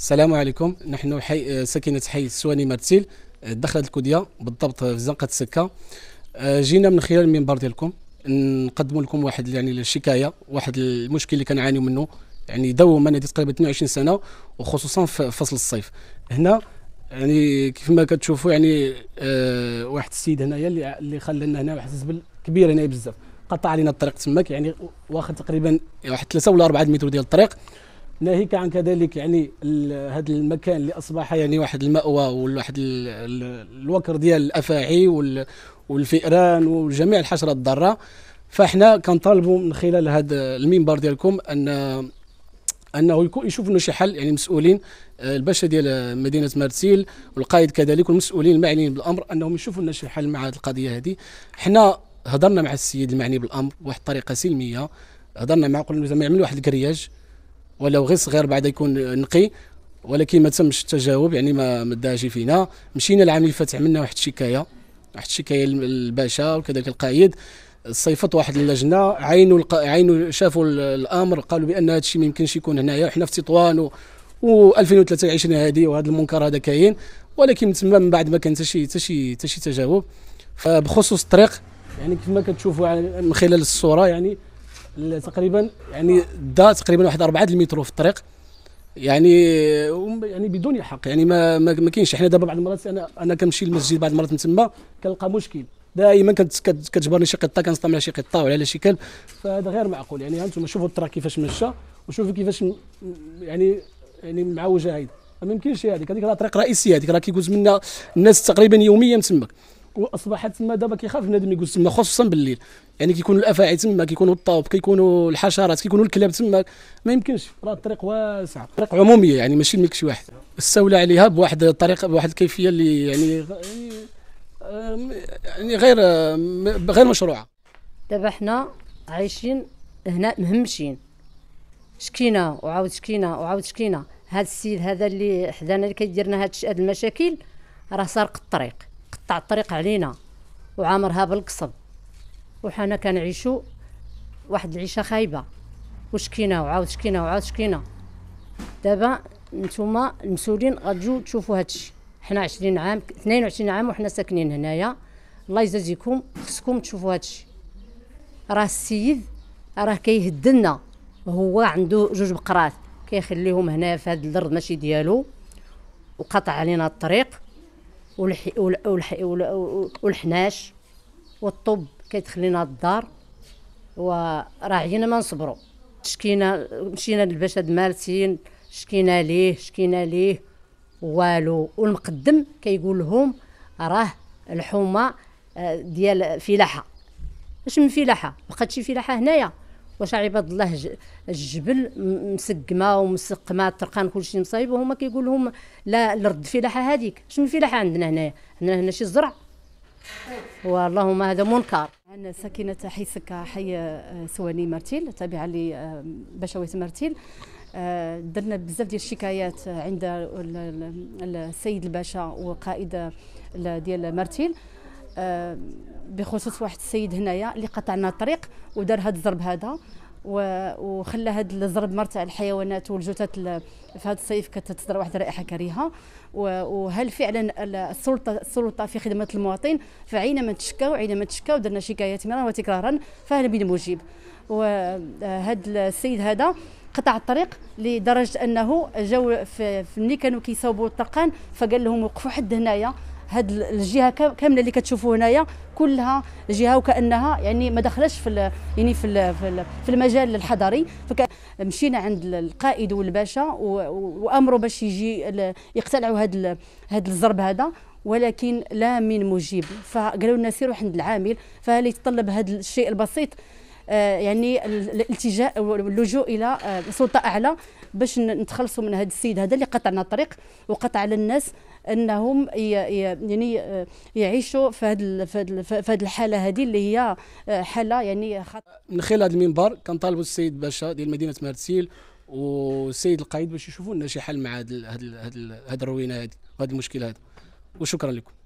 السلام عليكم نحن حي سكنة حي سواني مرتيل دخلت الكودية بالضبط في زنقة السكة آه، جينا من خلال المنبر ديالكم نقدموا لكم واحد يعني الشكاية واحد المشكل اللي كنعانيو منه يعني دوما هذه تقريبا 22 سنة وخصوصا في فصل الصيف هنا يعني كيف ما كتشوفوا يعني آه واحد السيد هنايا اللي اللي خلى لنا هنا واحد الزبل كبير هنايا بزاف قطع علينا الطريق تماك يعني واخد تقريبا واحد 3 ولا 4 متر ديال الطريق ناهيك عن كذلك يعني هذا المكان اللي اصبح يعني واحد المأوى وواحد الوكر ديال الافاعي والفئران وجميع الحشره الضاره فاحنا كنطالبوا من خلال هذا المنبر ديالكم ان انه يكون يشوف انه شي حل يعني المسؤولين آه، الباشا ديال مدينه مرسيل والقائد كذلك والمسؤولين المعنيين بالامر انهم يشوفوا لنا شي حل مع هذه القضيه هذه حنا هضرنا مع السيد المعني بالامر بواحد الطريقه سلميه هضرنا معه قلنا زعما يعملوا واحد الكرياج ولو غير صغير بعد يكون نقي ولكن ما تمش التجاوب يعني ما مداجي فينا مشينا العام اللي فات عملنا واحد الشكايه واحد الشكايه للباشا وكذلك القايد صيفط واحد اللجنه عينوا الق... عينوا شافوا الامر قالوا بان هذا الشيء ما يمكنش يكون هنايا وحنا في تطوان و... و2023 هذه وهذا المنكر هذا كاين ولكن من تما من بعد ما كان حتى شي حتى شي حتى شي تجاوب فبخصوص الطريق يعني كما كتشوفوا من خلال الصوره يعني تقريبا يعني دا تقريبا واحد 4 المترو في الطريق يعني يعني بدون حق يعني ما ما كاينش حنا دابا بعض المرات انا انا كنمشي للمسجد بعض المرات من تما كنلقى مشكل دائما كتجبرني شي قطه كنصطام على شي قطه ولا على شي كلب فهذا غير معقول يعني انتم شوفوا الطرا كيفاش مشى وشوفوا كيفاش يعني يعني معوجه هيدا ما يمكنش هذيك هذيك راه طريق رئيسيه هذيك راه كيدوز منها الناس تقريبا يوميا تماك واصبحت تما دابا كيخاف بنادم يقول تما خصوصا بالليل يعني كيكونوا الافاعي تما كيكونوا الطوب كيكونوا الحشرات كيكونوا الكلاب تما ما يمكنش راه الطريق واسعه طريق عموميه يعني ماشي ملك شي واحد استولى عليها بواحد الطريقه بواحد الكيفيه اللي يعني يعني غير غير مشروعه دابا حنا عايشين هنا مهمشين شكينا وعاود شكينا وعاود شكينا هذا السيد هذا اللي حدانا اللي كيدير لنا هاد المشاكل راه سارق الطريق قطع الطريق علينا وعامرها بالقصب وحنا كنعيشو واحد العيشه خايبه وشكينا وعاود شكينا وعاود شكينا دابا نتوما المسؤولين غتجو تشوفوا هادشي حنا 20 عام 22 عام وحنا ساكنين هنايا الله يجازيكم خصكم تشوفوا هادشي راه السيد راه كيهدلنا هو عنده جوج بقرات كيخليهم هنا في هاد الارض ماشي ديالو وقطع علينا الطريق والحناش والطب كيدخل لنا الدار وراه عينا ما نصبروا شكينا مشينا للباشا هاد مالتين شكينا ليه شكينا ليه والو والمقدم كيقول لهم راه الحومه آه، ديال فلاحه اش من فلاحه بقات شي فلاحه هنايا واش عباد الله الجبل مسقمه ومسقمه الطرقان كلشي مصايب وهما كيقول لهم لا الرد فلاحه هذيك شنو الفلاحه عندنا هنايا عندنا هنا شي زرع واللهم هذا منكر أنا ساكنة حي سكه آه، حي سواني مرتيل تابعة لبشوية آه، مرتيل آه، درنا بزاف ديال الشكايات عند السيد الباشا وقائد ديال مرتيل آه، بخصوص واحد السيد هنايا اللي قطعنا الطريق ودار هذا الضرب هذا وخلى هذا الزرب مرتع الحيوانات والجثث في هذا الصيف كتتصدر واحد الرائحه كريهه وهل فعلا السلطه السلطه في خدمه المواطن فعينما تشكاو ما تشكاو درنا شكايات مرارا وتكرارا فهل بن مجيب وهذا آه، السيد هذا قطع الطريق لدرجه انه جاو ملي كانوا كيصاوبوا الطرقان فقال لهم وقفوا حد هنايا هاد الجهه كامله اللي كتشوفوا هنايا كلها جهه وكانها يعني ما دخلش في يعني في في, في المجال الحضري فمشينا عند القائد والباشا وامروا باش يجي يقتلعوا هاد هاد الزرب هذا ولكن لا من مجيب فقالوا لنا سيروا عند العامل فهل يتطلب هذا الشيء البسيط آه، يعني الالتجاء واللجوء الى آه، سلطه اعلى باش نتخلصوا من هذا السيد هذا اللي قطعنا الطريق وقطع على الناس انهم يعني آه، يعيشوا في هذه في هذه الحاله هذه اللي هي حاله يعني خط... من خلال هذا المنبر كنطالبوا السيد باشا ديال مدينه مرتسيل والسيد القايد باش يشوفوا لنا شي حل مع هذه هذه الروينه هذه وهذه المشكله هذه وشكرا لكم